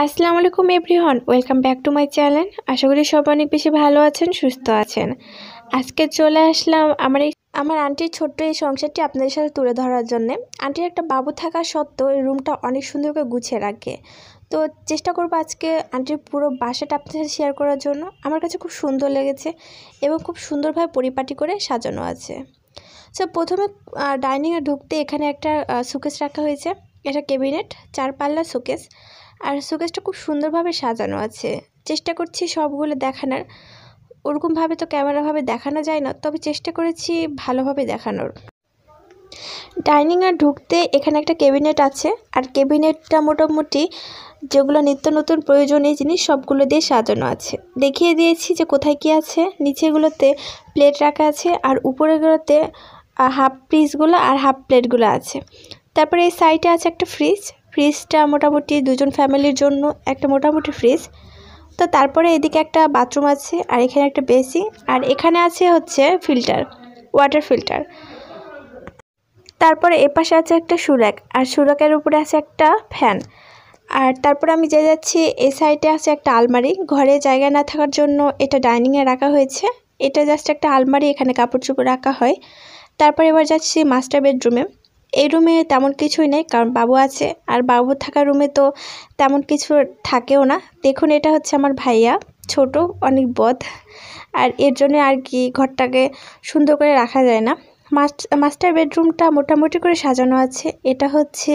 আসসালামু আলাইকুম everyone welcome back to my channel আশা করি সব অনেক বেশি ভালো আছেন সুস্থ আছেন আজকে চলে আসলাম আমার এই আমার আন্টির ছোট্ট এই সংসারটি আপনাদের সাথে তুলে ধরার জন্যে আন্টির একটা বাবু থাকা সত্ত্বেও এই রুমটা অনেক সুন্দর করে গুছিয়ে রাখে তো চেষ্টা করবো আজকে আন্টির পুরো বাসাটা আপনার সাথে শেয়ার করার জন্য আমার কাছে খুব সুন্দর লেগেছে এবং খুব সুন্দরভাবে পরিপাটি করে সাজানো আছে সো প্রথমে ডাইনিংয়ে ঢুকতে এখানে একটা সুকেস রাখা হয়েছে এটা ক্যাবিনেট চারপাল্লা সুকেস আর শোকেসটা খুব সুন্দরভাবে সাজানো আছে চেষ্টা করছি সবগুলো দেখানোর ওরকমভাবে তো ক্যামেরাভাবে দেখানো যায় না তবে চেষ্টা করেছি ভালোভাবে দেখানোর ডাইনিং আর ঢুকতে এখানে একটা ক্যাবিনেট আছে আর ক্যাবিনেটটা মোটামুটি যেগুলো নিত্য নতুন প্রয়োজনীয় জিনিস সবগুলো দিয়ে সাজানো আছে দেখিয়ে দিয়েছি যে কোথায় কি আছে নিচেগুলোতে প্লেট রাখা আছে আর উপরেগুলোতে হাফ পিসগুলো আর হাফ প্লেটগুলো আছে তারপরে এই সাইডে আছে একটা ফ্রিজ ফ্রিজটা মোটামুটি দুজন ফ্যামিলির জন্য একটা মোটামুটি ফ্রিজ তো তারপরে এদিকে একটা বাথরুম আছে আর এখানে একটা বেসিন আর এখানে আছে হচ্ছে ফিল্টার ওয়াটার ফিল্টার তারপরে এপাশে আছে একটা সুরাক আর সুরাকের উপরে আছে একটা ফ্যান আর তারপর আমি যে যাচ্ছি এ সাইডে আছে একটা আলমারি ঘরে জায়গা না থাকার জন্য এটা ডাইনিংয়ে রাখা হয়েছে এটা জাস্ট একটা আলমারি এখানে কাপড় চোপড় রাখা হয় তারপর এবার যাচ্ছি মাস্টার বেডরুমে এই রুমে তেমন কিছুই নেই কারণ বাবু আছে আর বাবু থাকা রুমে তো তেমন কিছু থাকেও না দেখুন এটা হচ্ছে আমার ভাইয়া ছোট অনেক বধ আর এর জন্য আর কি ঘরটাকে সুন্দর করে রাখা যায় না মাস্টার বেডরুমটা মোটামুটি করে সাজানো আছে এটা হচ্ছে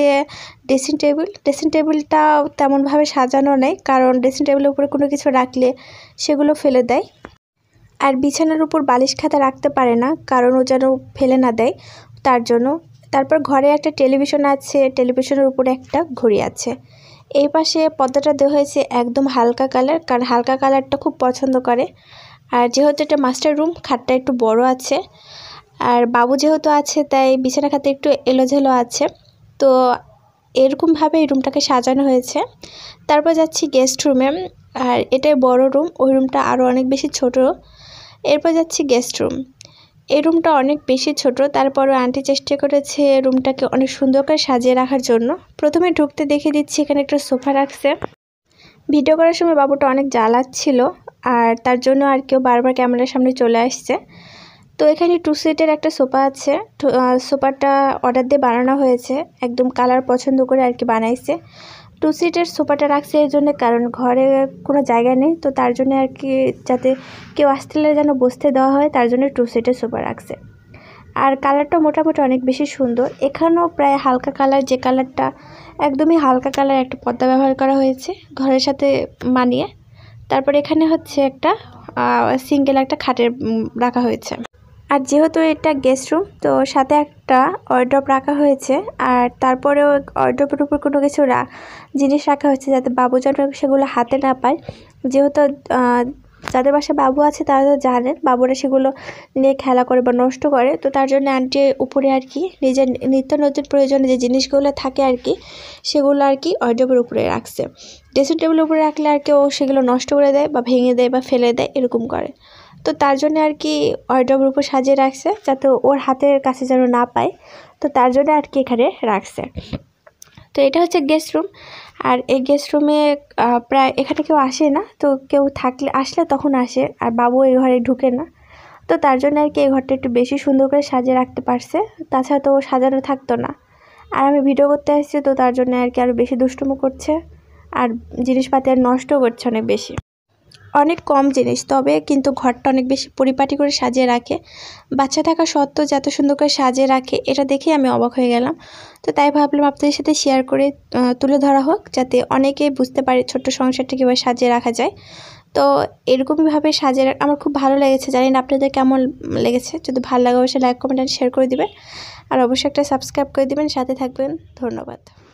ড্রেসিং টেবিল ড্রেসিং টেবিলটা তেমনভাবে সাজানো নেই কারণ ড্রেসিং টেবিলের উপরে কোনো কিছু রাখলে সেগুলো ফেলে দেয় আর বিছানার উপর বালিশ খাতা রাখতে পারে না কারণ ও যেন ফেলে না দেয় তার জন্য তারপর ঘরে একটা টেলিভিশন আছে টেলিভিশনের উপরে একটা ঘড়ি আছে এই পাশে পর্দাটা দেওয়া হয়েছে একদম হালকা কালার কারণ হালকা কালারটা খুব পছন্দ করে আর যেহেতু এটা মাস্টার রুম খাটটা একটু বড় আছে আর বাবু যেহেতু আছে তাই বিছানা খাতে একটু এলোঝেলো আছে তো এরকমভাবে এই রুমটাকে সাজানো হয়েছে তারপর যাচ্ছি গেস্ট রুমে আর এটাই বড় রুম ওই রুমটা আরও অনেক বেশি ছোট এরপর যাচ্ছি গেস্ট রুম এই রুমটা অনেক বেশি ছোট তারপরও আন্টি চেষ্টা করেছে রুমটাকে অনেক সুন্দর করে সাজিয়ে রাখার জন্য প্রথমে ঢুকতে দেখে দিচ্ছি এখানে একটা সোফা রাখছে ভিডিও করার সময় বাবুটা অনেক জ্বালাচ্ছিল আর তার জন্য আর কেউ বারবার ক্যামেরার সামনে চলে আসছে তো এখানে টু সিটের একটা সোফা আছে সোফাটা অর্ডার দিয়ে বানানো হয়েছে একদম কালার পছন্দ করে আর কি বানাইছে টু সিটের সোফাটা রাখছে এই জন্য কারণ ঘরে কোনো জায়গা নেই তো তার জন্য আর কি যাতে কেউ গেলে যেন বসতে দেওয়া হয় তার জন্য টু সিটের সোফা রাখছে আর কালারটা মোটামুটি অনেক বেশি সুন্দর এখানেও প্রায় হালকা কালার যে কালারটা একদমই হালকা কালার একটা পর্দা ব্যবহার করা হয়েছে ঘরের সাথে মানিয়ে তারপর এখানে হচ্ছে একটা সিঙ্গেল একটা খাটের রাখা হয়েছে আর যেহেতু এটা গেস্ট রুম তো সাথে একটা অর্ডার রাখা হয়েছে আর তারপরেও অর্ডারের উপর কোনো কিছু জিনিস রাখা হয়েছে যাতে বাবু যেন সেগুলো হাতে না পায় যেহেতু যাদের বাসায় বাবু আছে তারা তো জানেন বাবুরা সেগুলো নিয়ে খেলা করে বা নষ্ট করে তো তার জন্য আন্টি উপরে আর কি নিজের নিত্য নতুন প্রয়োজনে যে জিনিসগুলো থাকে আর কি সেগুলো আর কি অর্ডারের উপরে রাখছে ড্রেসিং টেবিলের উপরে রাখলে আর কেউ সেগুলো নষ্ট করে দেয় বা ভেঙে দেয় বা ফেলে দেয় এরকম করে তো তার জন্য আর কি ওয়ার্ড্রবের উপর সাজিয়ে রাখছে যাতে ওর হাতের কাছে যেন না পায় তো তার জন্য আর কি এখানে রাখছে তো এটা হচ্ছে গেস্ট রুম আর এই গেস্ট রুমে প্রায় এখানে কেউ আসে না তো কেউ থাকলে আসলে তখন আসে আর বাবু এই ঘরে ঢুকে না তো তার জন্য আর কি এই ঘরটা একটু বেশি সুন্দর করে সাজিয়ে রাখতে পারছে তাছাড়া তো সাজানো থাকতো না আর আমি ভিডিও করতে আসছি তো তার জন্য আর কি আরও বেশি দুষ্টুমো করছে আর জিনিসপাতি আর নষ্ট করছে অনেক বেশি অনেক কম জিনিস তবে কিন্তু ঘরটা অনেক বেশি পরিপাটি করে সাজিয়ে রাখে বাচ্চা থাকা সত্ত্বেও যত সুন্দর করে সাজিয়ে রাখে এটা দেখেই আমি অবাক হয়ে গেলাম তো তাই ভাবলাম আপনাদের সাথে শেয়ার করে তুলে ধরা হোক যাতে অনেকে বুঝতে পারে ছোট্ট সংসারটা কীভাবে সাজিয়ে রাখা যায় তো এরকমইভাবে সাজিয়ে আমার খুব ভালো লেগেছে জানি না আপনাদের কেমন লেগেছে যদি ভালো লাগে অবশ্যই লাইক কমেন্ট আর শেয়ার করে দেবেন আর অবশ্যই একটা সাবস্ক্রাইব করে দেবেন সাথে থাকবেন ধন্যবাদ